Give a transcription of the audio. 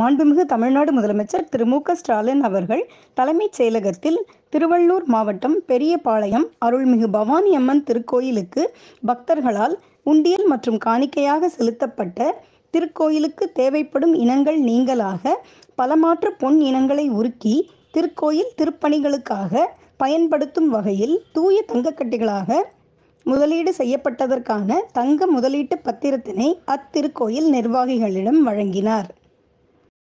மாண்புமிகு தமிழ்நாடு முதலமைச்சர் திரு மு ஸ்டாலின் அவர்கள் தலைமைச் செயலகத்தில் திருவள்ளூர் மாவட்டம் பெரியபாளையம் அருள்மிகு பவானி அம்மன் திருக்கோயிலுக்கு பக்தர்களால் உண்டியல் மற்றும் காணிக்கையாக செலுத்தப்பட்ட திருக்கோயிலுக்கு தேவைப்படும் இனங்கள் நீங்களாக பலமாற்று பொன் இனங்களை உருக்கி திருக்கோயில் திருப்பணிகளுக்காக பயன்படுத்தும் வகையில் தூய தங்கக்கட்டிகளாக முதலீடு செய்யப்பட்டதற்கான தங்க முதலீட்டு பத்திரத்தினை அத்திருக்கோயில் நிர்வாகிகளிடம் வழங்கினார்